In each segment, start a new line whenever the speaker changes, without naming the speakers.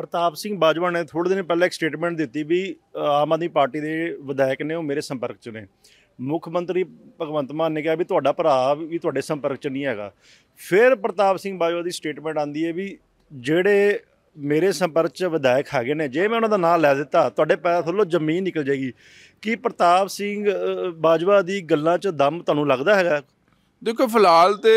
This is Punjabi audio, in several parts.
ਪ੍ਰਤਾਪ ਸਿੰਘ ਬਾਜਵਾ ਨੇ ਥੋੜੇ ਦਿਨ ਪਹਿਲਾਂ ਇੱਕ ਸਟੇਟਮੈਂਟ ਦਿੱਤੀ ਵੀ ਆਮ ਆਦਮੀ ਪਾਰਟੀ ਦੇ ਵਿਧਾਇਕ ਨੇ ਉਹ ਮੇਰੇ ਸੰਪਰਕ 'ਚ ਨੇ ਮੁੱਖ ਮੰਤਰੀ ਭਗਵੰਤ ਮਾਨ ਨੇ ਕਿਹਾ ਵੀ ਤੁਹਾਡਾ ਭਰਾ ਵੀ ਤੁਹਾਡੇ ਸੰਪਰਕ 'ਚ ਨਹੀਂ ਹੈਗਾ ਫਿਰ ਪ੍ਰਤਾਪ ਸਿੰਘ ਬਾਜਵਾ ਦੀ ਸਟੇਟਮੈਂਟ ਆਂਦੀ ਹੈ ਵੀ ਜਿਹੜੇ ਮੇਰੇ ਸੰਪਰਕ 'ਚ ਵਿਧਾਇਕ ਹੈਗੇ ਨੇ ਜੇ ਮੈਂ ਉਹਨਾਂ ਦਾ ਨਾਮ ਲੈ ਦਿੱਤਾ ਤੁਹਾਡੇ ਪੈਰ ਥੱਲੋਂ ਜ਼ਮੀਨ ਨਿਕਲ ਜਾਏਗੀ ਕੀ ਪ੍ਰਤਾਪ ਸਿੰਘ ਬਾਜਵਾ ਦੀ ਗੱਲਾਂ 'ਚ ਦਮ ਤੁਹਾਨੂੰ ਲੱਗਦਾ ਹੈਗਾ ਦੇਖੋ ਫਿਲਹਾਲ ਤੇ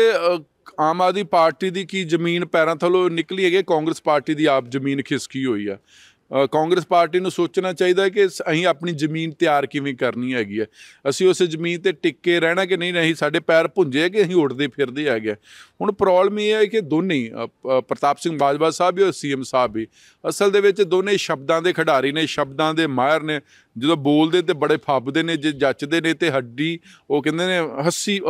ਆਮ ਆਦਮੀ ਪਾਰਟੀ ਦੀ ਕੀ ਜ਼ਮੀਨ ਪੈਰਾਂ ਥਲੋਂ ਨਿਕਲੀ ਹੈਗੇ ਕਾਂਗਰਸ ਪਾਰਟੀ ਦੀ ਆਪ ਜ਼ਮੀਨ ਖਿਸਕੀ ਹੋਈ ਆ ਕਾਂਗਰਸ ਪਾਰਟੀ ਨੂੰ ਸੋਚਣਾ ਚਾਹੀਦਾ ਕਿ ਅਸੀਂ ਆਪਣੀ ਜ਼ਮੀਨ ਤਿਆਰ ਕਿਵੇਂ ਕਰਨੀ ਹੈਗੀ ਹੈ ਅਸੀਂ ਉਸ ਜ਼ਮੀਨ ਤੇ ਟਿੱਕੇ ਰਹਿਣਾ ਕਿ ਨਹੀਂ ਨਹੀਂ ਸਾਡੇ ਪੈਰ ਭੁੰਜੇ ਕਿ ਅਸੀਂ ਉੱਡਦੇ ਫਿਰਦੇ ਆ ਗਿਆ ਹੁਣ ਪ੍ਰੋਬਲਮ ਇਹ ਹੈ ਕਿ ਦੋਨੇ ਪ੍ਰਤਾਪ ਸਿੰਘ ਬਾਜਵਾ ਸਾਹਿਬ ਵੀ ਔਰ ਸੀਐਮ ਸਾਹਿਬ ਵੀ ਅਸਲ ਦੇ ਵਿੱਚ ਦੋਨੇ ਸ਼ਬਦਾਂ ਦੇ ਖਿਡਾਰੀ ਨੇ ਸ਼ਬਦਾਂ ਦੇ ਮਾਹਿਰ ਨੇ ਜਦੋਂ ਬੋਲਦੇ ਤੇ ਬੜੇ ਫੱਬਦੇ ਨੇ ਜੇ ਜੱਚਦੇ ਨੇ ਤੇ ਹੱਡੀ ਉਹ ਕਹਿੰਦੇ ਨੇ ਹੱਸੀ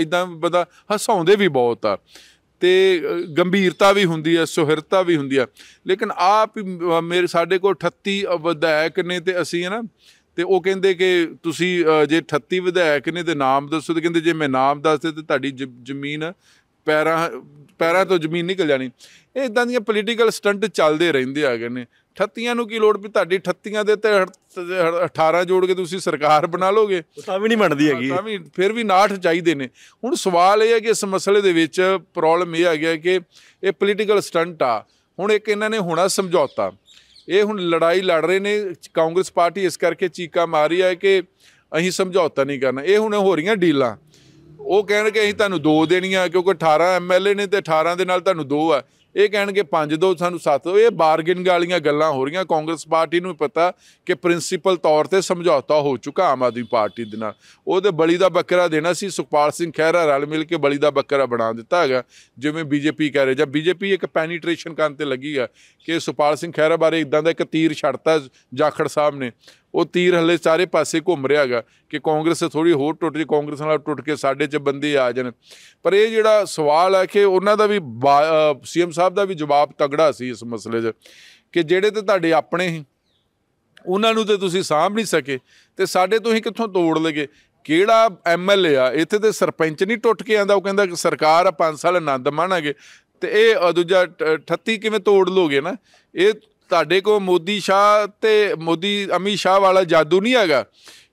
ਇਦਾਂ ਬੰਦਾ ਹਸਾਉਂਦੇ ਵੀ ਬਹੁਤ ਆ ਤੇ ਗੰਭੀਰਤਾ ਵੀ ਹੁੰਦੀ ਹੈ ਸੁਹਿਰਤਾ ਵੀ ਹੁੰਦੀ ਹੈ ਲੇਕਿਨ ਆਪ ਮੇਰੇ ਸਾਡੇ ਕੋਲ 38 ਵਿਧਾਇਕ ਨੇ ਤੇ ਅਸੀਂ ਨਾ ਤੇ ਉਹ ਕਹਿੰਦੇ ਕਿ ਤੁਸੀਂ ਜੇ 38 ਵਿਧਾਇਕ ਨੇ ਤੇ ਨਾਮ ਦੱਸੋ ਤੇ ਕਹਿੰਦੇ ਜੇ ਮੈਂ ਨਾਮ ਦੱਸਦੇ ਤੇ ਤੁਹਾਡੀ ਜ਼ਮੀਨ ਪੈਰਾਂ ਪੈਰਾਂ ਤੋਂ ਜ਼ਮੀਨ ਨਿਕਲ ਜਾਣੀ ਇਹ ਇਦਾਂ ਦੀਆਂ ਪੋਲੀਟੀਕਲ ਸਟੰਟ ਚੱਲਦੇ ਰਹਿੰਦੇ ਆਗੇ ਨੇ 38 ਨੂੰ ਕੀ ਲੋੜ ਵੀ ਤੁਹਾਡੀ 38 ਦੇ ਤੇ 18 ਜੋੜ ਕੇ ਤੁਸੀਂ ਸਰਕਾਰ ਬਣਾ ਲੋਗੇ ਤਾਂ ਵੀ ਨਹੀਂ ਮੰਨਦੀ ਹੈਗੀ ਤਾਂ ਵੀ ਫਿਰ ਵੀ 68 ਚਾਹੀਦੇ ਨੇ ਹੁਣ ਸਵਾਲ ਇਹ ਹੈ ਕਿ ਇਸ ਮਸਲੇ ਦੇ ਵਿੱਚ ਪ੍ਰੋਬਲਮ ਇਹ ਆ ਗਿਆ ਕਿ ਇਹ ਪੋਲੀਟੀਕਲ ਸਟੰਟ ਆ ਹੁਣ ਇੱਕ ਇਹਨਾਂ ਨੇ ਹੁਣਾ ਸਮਝੌਤਾ ਇਹ ਹੁਣ ਲੜਾਈ ਲੜ ਰਹੇ ਨੇ ਕਾਂਗਰਸ ਪਾਰਟੀ ਇਸ ਕਰਕੇ ਚੀਕਾ ਮਾਰੀ ਹੈ ਕਿ ਅਸੀਂ ਸਮਝੌਤਾ ਨਹੀਂ ਕਰਨਾ ਇਹ ਹੁਣ ਹੋ ਰਹੀਆਂ ਡੀਲਾਂ ਉਹ ਕਹਿਣ ਕਿ ਅਸੀਂ ਤੁਹਾਨੂੰ ਦੋ ਦੇਣੀਆਂ ਕਿਉਂਕਿ 18 ਐਮਐਲਏ ਨੇ ਤੇ 18 ਦੇ ਨਾਲ ਤੁਹਾਨੂੰ ਦੋ ਆ ਇਹ ਕਹਿਣਗੇ ਪੰਜ ਦੋ ਸਾਨੂੰ ਸੱਤ ਦੋ ਇਹ ਬਾਰਗਿੰਗ ਵਾਲੀਆਂ ਗੱਲਾਂ ਹੋ ਰਹੀਆਂ ਕਾਂਗਰਸ ਪਾਰਟੀ ਨੂੰ ਪਤਾ ਕਿ ਪ੍ਰਿੰਸੀਪਲ ਤੌਰ ਤੇ ਸਮਝੌਤਾ ਹੋ ਚੁੱਕਾ ਆਮ ਆਦਮੀ ਪਾਰਟੀ ਦੇ ਨਾਲ ਉਹਦੇ ਬਲੀ ਦਾ ਬੱਕਰਾ ਦੇਣਾ ਸੀ ਸੁਖਪਾਲ ਸਿੰਘ ਖਹਿਰਾ ਰਲ ਮਿਲ ਕੇ ਬਲੀ ਦਾ ਬੱਕਰਾ ਬਣਾ ਦਿੱਤਾ ਹੈਗਾ ਜਿਵੇਂ ਬੀਜੇਪੀ ਕਹਿ ਰਹੀ ਜਾਂ ਬੀਜੇਪੀ ਇੱਕ ਪੈਨੀਟ੍ਰੇਸ਼ਨ ਕਰਨ ਤੇ ਲੱਗੀ ਹੈ ਕਿ ਸੁਖਪਾਲ ਸਿੰਘ ਖਹਿਰਾ ਬਾਰੇ ਇਦਾਂ ਦਾ ਇੱਕ ਤੀਰ ਛੱਡਤਾ ਜਾਖੜ ਸਾਹਿਬ ਨੇ ਉਹ ਤੀਰ ਹਲੇ ਸਾਰੇ ਪਾਸੇ ਘੁੰਮ ਰਿਹਾ ਹੈਗਾ ਕਿ ਕਾਂਗਰਸ ਥੋੜੀ ਹੋਰ ਟੁੱਟ ਜੇ ਕਾਂਗਰਸ ਨਾਲ ਟੁੱਟ ਕੇ ਸਾਡੇ 'ਚ ਬੰਦੇ ਆ ਜਾਣ ਪਰ ਇਹ ਜਿਹੜਾ ਸਵਾਲ ਹੈ ਕਿ ਉਹਨਾਂ ਦਾ ਵੀ ਸੀਐਮ ਸਾਹਿਬ ਦਾ ਵੀ ਜਵਾਬ ਤਗੜਾ ਸੀ ਇਸ ਮਸਲੇ 'ਚ ਕਿ ਜਿਹੜੇ ਤੇ ਤੁਹਾਡੇ ਆਪਣੇ ਹੀ ਉਹਨਾਂ ਨੂੰ ਤੇ ਤੁਸੀਂ ਸਾਂਭ ਨਹੀਂ ਸਕੇ ਤੇ ਸਾਡੇ ਤੋਂ ਹੀ ਕਿੱਥੋਂ ਤੋੜ ਲਗੇ ਕਿਹੜਾ ਐਮਐਲਏ ਆ ਇੱਥੇ ਤੇ ਸਰਪੰਚ ਨਹੀਂ ਟੁੱਟ ਕੇ ਆਂਦਾ ਉਹ ਕਹਿੰਦਾ ਕਿ ਸਰਕਾਰ ਆ 5 ਸਾਲ ਆਨੰਦ ਮਾਣਾਂਗੇ ਤੇ ਇਹ ਦੂਜਾ 38 ਕਿਵੇਂ ਤੋੜ ਲੋਗੇ ਨਾ ਇਹ ਤੁਹਾਡੇ ਕੋ ਮੋਦੀ ਸ਼ਾਹ ਤੇ ਮੋਦੀ ਅਮੀ ਸ਼ਾਹ ਵਾਲਾ ਜਾਦੂ ਨਹੀਂ ਹੈਗਾ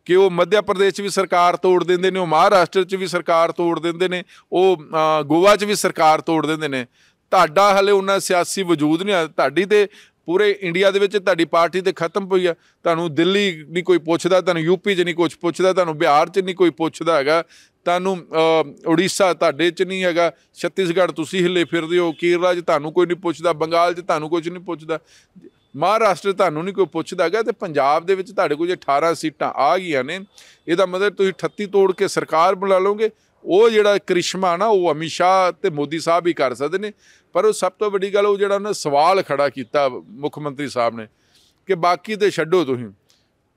ਕਿ ਉਹ ਮੱਧ ਪ੍ਰਦੇਸ਼ 'ਚ ਵੀ ਸਰਕਾਰ ਤੋੜ ਦਿੰਦੇ ਨੇ ਉਹ ਮਹਾਰਾਸ਼ਟਰ 'ਚ ਵੀ ਸਰਕਾਰ ਤੋੜ ਦਿੰਦੇ ਨੇ ਉਹ ਗੋਵਾ 'ਚ ਵੀ ਸਰਕਾਰ ਤੋੜ ਦਿੰਦੇ ਨੇ ਤੁਹਾਡਾ ਹਲੇ ਉਹਨਾਂ ਸਿਆਸੀ ਵਜੂਦ ਨਹੀਂ ਤੁਹਾਡੀ ਤੇ ਪੂਰੇ ਇੰਡੀਆ ਦੇ ਵਿੱਚ ਤੁਹਾਡੀ ਪਾਰਟੀ ਤੇ ਖਤਮ ਪਈ ਆ ਤੁਹਾਨੂੰ ਦਿੱਲੀ ਨਹੀਂ ਕੋਈ ਪੁੱਛਦਾ ਤੁਹਾਨੂੰ ਯੂਪੀ 'ਚ ਨਹੀਂ ਕੁਝ ਪੁੱਛਦਾ ਤੁਹਾਨੂੰ ਬਿਹਾਰ 'ਚ ਨਹੀਂ ਕੋਈ ਪੁੱਛਦਾ ਹੈਗਾ ਤੁਹਾਨੂੰ ਉੜੀਸਾ ਤੁਹਾਡੇ 'ਚ ਨਹੀਂ ਹੈਗਾ ਛੱਤੀਸਗੜ੍ਹ ਤੁਸੀਂ ਹਿੱਲੇ ਫਿਰਦੇ ਹੋ ਕੇਰਲਾ 'ਚ ਤੁਹਾਨੂੰ ਕੋਈ ਨਹੀਂ ਪੁੱਛਦਾ ਬੰਗਾਲ 'ਚ ਤੁਹਾਨੂੰ ਕੁਝ ਨਹੀਂ ਪੁੱਛਦਾ ਮਹਾਰਾਸ਼ਟਰ ਤੁਹਾਨੂੰ ਨਹੀਂ ਕੋਈ ਪੁੱਛਦਾ ਹੈਗਾ ਤੇ ਪੰਜਾਬ ਦੇ ਵਿੱਚ ਤੁਹਾਡੇ ਕੋਲ 18 ਸੀਟਾਂ ਆ ਗਈਆਂ ਨੇ ਇਹਦਾ ਮਤਲਬ ਤੁਸੀਂ 38 ਤੋੜ ਕੇ ਸਰਕਾਰ ਬਣਾ ਲਓਗੇ ਉਹ ਜਿਹੜਾ ਕ੍ਰਿਸ਼ਮਾ ਨਾ ਉਹ ਅਮਿਤ ਸ਼ਾਹ ਤੇ ਮੋਦੀ ਸਾਹਿਬ ਹੀ ਕਰ ਸਕਦੇ ਨੇ ਪਰ ਉਹ ਸਭ ਤੋਂ ਵੱਡੀ ਗੱਲ ਉਹ ਜਿਹੜਾ ਉਹਨੇ ਸਵਾਲ ਖੜਾ ਕੀਤਾ ਮੁੱਖ ਮੰਤਰੀ ਸਾਹਿਬ ਨੇ ਕਿ ਬਾਕੀ ਤੇ ਛੱਡੋ ਤੁਸੀਂ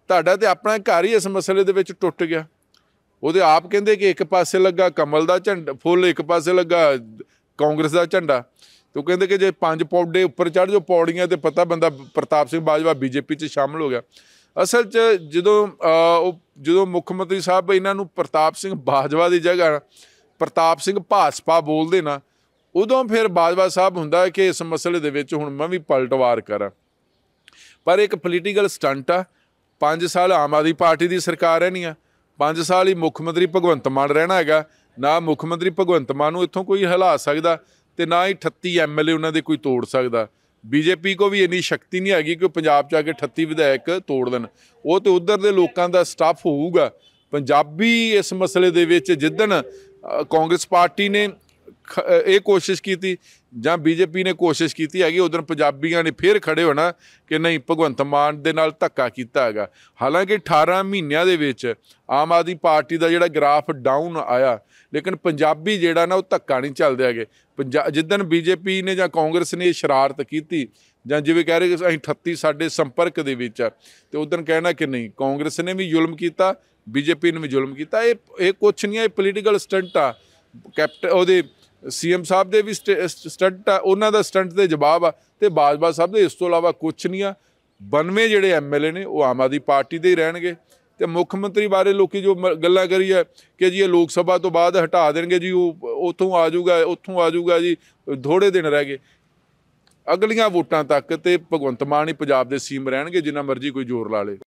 ਤੁਹਾਡਾ ਤੇ ਆਪਣਾ ਘਰ ਹੀ ਇਸ ਮਸਲੇ ਦੇ ਵਿੱਚ ਟੁੱਟ ਗਿਆ ਉਹਦੇ ਆਪ ਕਹਿੰਦੇ ਕਿ ਇੱਕ ਪਾਸੇ ਲੱਗਾ ਕਮਲ ਦਾ ਝੰਡਾ ਫੁੱਲ ਇੱਕ ਪਾਸੇ ਲੱਗਾ ਕਾਂਗਰਸ ਦਾ ਝੰਡਾ ਤੂੰ ਕਹਿੰਦੇ ਕਿ ਜੇ ਪੰਜ ਪੌੜੇ ਉੱਪਰ ਚੜ ਜੋ ਪੌੜੀਆਂ ਤੇ ਪਤਾ ਬੰਦਾ ਪ੍ਰਤਾਪ ਸਿੰਘ ਬਾਜਵਾ ਬੀਜੇਪੀ 'ਚ ਸ਼ਾਮਲ ਹੋ ਗਿਆ ਅਸਲ 'ਚ ਜਦੋਂ ਉਹ ਜਦੋਂ ਮੁੱਖ ਮੰਤਰੀ ਸਾਹਿਬ ਇਹਨਾਂ ਨੂੰ ਪ੍ਰਤਾਪ ਸਿੰਘ ਬਾਜਵਾ ਦੀ ਜਗ੍ਹਾ ਪ੍ਰਤਾਪ ਸਿੰਘ ਭਾਸਪਾ ਬੋਲਦੇ ਨਾ ਉਦੋਂ ਫਿਰ ਬਾਜਵਾ ਸਾਹਿਬ ਹੁੰਦਾ ਕਿ ਇਸ ਮਸਲੇ ਦੇ ਵਿੱਚ ਹੁਣ ਮੈਂ ਵੀ ਪਲਟਵਾਰ ਕਰਾਂ ਪਰ ਇੱਕ ਪੋਲੀਟੀਕਲ ਸਟੰਟ ਆ 5 ਸਾਲ ਆਮ ਆਦੀ ਪਾਰਟੀ ਦੀ ਸਰਕਾਰ ਰਹਿਣੀ ਆ ਪੰਜ ਸਾਲ ਹੀ ਮੁੱਖ ਮੰਤਰੀ ਭਗਵੰਤ ਮਾਨ ਰਹਿਣਾ ਹੈਗਾ ਨਾ ਮੁੱਖ ਮੰਤਰੀ ਭਗਵੰਤ ਮਾਨ ਨੂੰ ਇੱਥੋਂ ਕੋਈ ਹਿਲਾ ਸਕਦਾ ਤੇ ਨਾ ਹੀ 38 ਐਮਐਲਏ ਉਹਨਾਂ ਦੇ ਕੋਈ ਤੋੜ ਸਕਦਾ ਬੀਜੇਪੀ ਕੋ ਵੀ ਇੰਨੀ ਸ਼ਕਤੀ ਨਹੀਂ ਹੈਗੀ ਕਿ ਪੰਜਾਬ ਚ ਆ ਕੇ 38 ਵਿਧਾਇਕ ਤੋੜ ਦੇਣ ਉਹ ਤੇ ਉਧਰ ਦੇ ਲੋਕਾਂ ਦਾ ਸਟਾਫ ਹੋਊਗਾ ਪੰਜਾਬੀ ਇਸ ਮਸਲੇ ਦੇ ਵਿੱਚ ਜਿੱਦਣ ਕਾਂਗਰਸ ਪਾਰਟੀ ਨੇ ਇਹ ਕੋਸ਼ਿਸ਼ ਕੀਤੀ ਜਾਂ ਬੀਜੇਪੀ ਨੇ ਕੋਸ਼ਿਸ਼ ਕੀਤੀ ਹੈਗੀ ਉਦੋਂ ਪੰਜਾਬੀਆਂ ਨੇ ਫੇਰ ਖੜੇ ਹੋਣਾ ਕਿ ਨਹੀਂ ਭਗਵੰਤ ਮਾਨ ਦੇ ਨਾਲ ਧੱਕਾ ਕੀਤਾ ਹੈਗਾ ਹਾਲਾਂਕਿ 18 ਮਹੀਨਿਆਂ ਦੇ ਵਿੱਚ ਆਮ ਆਦਮੀ ਪਾਰਟੀ ਦਾ ਜਿਹੜਾ ਗ੍ਰਾਫ ਡਾਊਨ ਆਇਆ ਲੇਕਿਨ ਪੰਜਾਬੀ ਜਿਹੜਾ ਨਾ ਉਹ ਧੱਕਾ ਨਹੀਂ ਚੱਲਦੇ ਹੈਗੇ ਜਿੱਦਨ ਬੀਜੇਪੀ ਨੇ ਜਾਂ ਕਾਂਗਰਸ ਨੇ ਸ਼ਰਾਰਤ ਕੀਤੀ ਜਾਂ ਜਿਵੇਂ ਕਹਿ ਰਹੇ ਅਸੀਂ 38 ਸਾਡੇ ਸੰਪਰਕ ਦੇ ਵਿੱਚ ਆ ਤੇ ਉਦੋਂ ਕਹਿਣਾ ਕਿ ਨਹੀਂ ਕਾਂਗਰਸ ਨੇ ਵੀ ਜ਼ੁਲਮ ਕੀਤਾ ਬੀਜੇਪੀ ਨੇ ਵੀ ਜ਼ੁਲਮ ਕੀਤਾ ਇਹ ਇਹ ਕੁਛ ਨਹੀਂ ਹੈ ਇਹ ਪੋਲੀਟੀਕਲ ਸਟੰਟ ਆ ਕੈਪਟ ਉਹਦੇ ਸੀਐਮ ਸਾਹਿਬ ਦੇ ਵੀ ਸਟੰਟ ਆ ਉਹਨਾਂ ਦਾ ਸਟੰਟ ਦੇ ਜਵਾਬ ਆ ਤੇ ਬਾਜਵਾ ਸਾਹਿਬ ਦੇ ਇਸ ਤੋਂ ਇਲਾਵਾ ਕੁਝ ਨਹੀਂ ਆ 92 ਜਿਹੜੇ ਐਮਐਲਏ ਨੇ ਉਹ ਆਮ ਆਦੀ ਪਾਰਟੀ ਦੇ ਹੀ ਰਹਿਣਗੇ ਤੇ ਮੁੱਖ ਮੰਤਰੀ ਬਾਰੇ ਲੋਕੀ ਜੋ ਗੱਲਾਂ ਕਰੀ ਹੈ ਕਿ ਜੀ ਇਹ ਲੋਕ ਸਭਾ ਤੋਂ ਬਾਅਦ ਹਟਾ ਦੇਣਗੇ ਜੀ ਉਹ ਉਥੋਂ ਆ ਜਾਊਗਾ ਉਥੋਂ ਆ ਜਾਊਗਾ ਜੀ ਥੋੜੇ ਦਿਨ ਰਹਿ ਗਏ ਅਗਲੀਆਂ ਵੋਟਾਂ ਤੱਕ ਤੇ ਭਗਵੰਤ ਮਾਨ ਹੀ ਪੰਜਾਬ ਦੇ ਸੀਮ ਰਹਿਣਗੇ ਜਿੰਨਾ ਮਰਜ਼ੀ ਕੋਈ ਜ਼ੋਰ ਲਾ ਲੇ